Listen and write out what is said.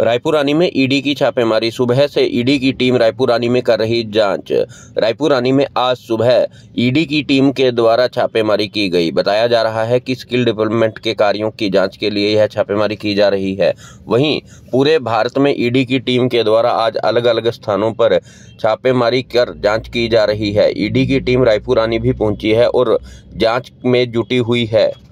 रायपुरानी में ईडी की छापेमारी सुबह से ईडी की टीम रायपुरानी में कर रही जांच रायपुरानी में आज सुबह ईडी की टीम के द्वारा छापेमारी की गई बताया जा रहा है कि स्किल डेवलपमेंट के कार्यों की जांच के लिए यह छापेमारी की जा रही है वहीं पूरे भारत में ईडी की टीम के द्वारा आज अलग अलग स्थानों पर छापेमारी कर जाँच की जा रही है ईडी की टीम रायपुरानी भी पहुंची है और जाँच में जुटी हुई है